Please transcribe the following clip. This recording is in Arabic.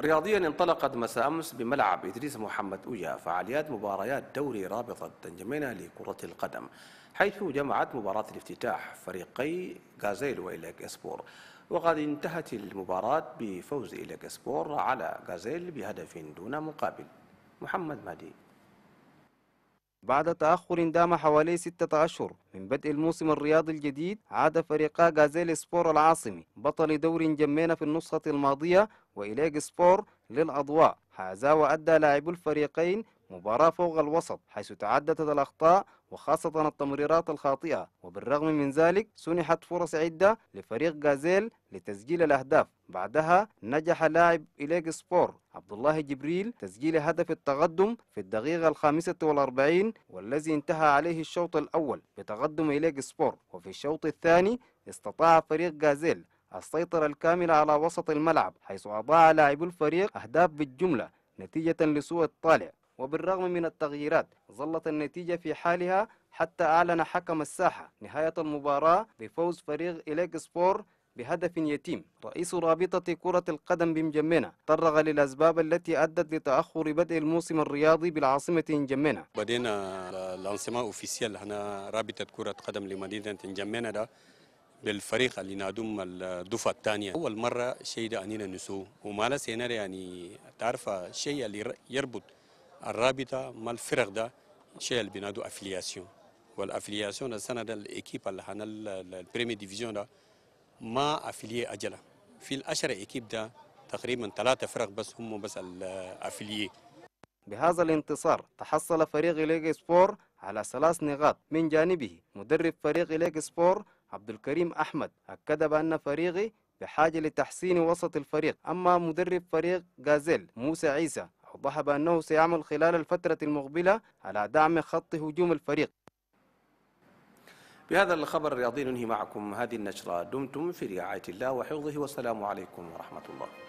رياضيا انطلقت مساء امس بملعب ادريس محمد اويا فعاليات مباريات دوري رابطه تنجمينا لكره القدم حيث جمعت مباراه الافتتاح فريقي غازيل وإيلاك اسبور وقد انتهت المباراه بفوز إيلاك اسبور على غازيل بهدف دون مقابل محمد مهدي بعد تأخر دام حوالي ستة أشهر من بدء الموسم الرياضي الجديد عاد فريقا غازيل سبور العاصمي بطل دور جمينا في النسخة الماضية وإليك سبور للأضواء هذا وأدى لاعبو الفريقين مباراة فوق الوسط حيث تعددت الأخطاء وخاصة التمريرات الخاطئة وبالرغم من ذلك سنحت فرص عدة لفريق غازيل لتسجيل الأهداف بعدها نجح لاعب إليك سبور عبد الله جبريل تسجيل هدف التقدم في الدقيقة الخامسة والأربعين والذي انتهى عليه الشوط الأول بتقدم إليك سبور وفي الشوط الثاني استطاع فريق غازيل السيطرة الكاملة على وسط الملعب حيث أضاع لاعبو الفريق أهداف بالجملة نتيجة لسوء الطالع وبالرغم من التغييرات ظلت النتيجة في حالها حتى أعلن حكم الساحة نهاية المباراة بفوز فريق إليك سبور بهدف يتيم رئيس رابطة كرة القدم بمجمنة طرغ للأسباب التي أدت لتأخر بدء الموسم الرياضي بالعاصمة نجمنة بدينا الأنصماء أوفيسيال هنا رابطة كرة قدم لمدينة نجمنة ده بالفريق اللي نادم الدفعة الثانية أول مرة شيء ده أنينا نسوه وما لسينا يعني تعرف شيء اللي يربط الرابطه مع الفرق ده شيء اللي بينادو افلياسيون والافلياسيون السنه ده الاكيب اللي حنا البريمي ديفيزيون ده ما افليه اجله في الأشرة اكيب ده تقريبا ثلاثه فرق بس هم بس الافليه بهذا الانتصار تحصل فريق ليج سبور على ثلاث نقاط من جانبه مدرب فريق ليج سبور عبد الكريم أحمد أكد بأن فريقه بحاجة لتحسين وسط الفريق أما مدرب فريق غازيل موسى عيسى وضح بأنه سيعمل خلال الفترة المقبلة على دعم خط هجوم الفريق بهذا الخبر الرياضي ننهي معكم هذه النشرة دمتم في رعاية الله وحفظه والسلام عليكم ورحمة الله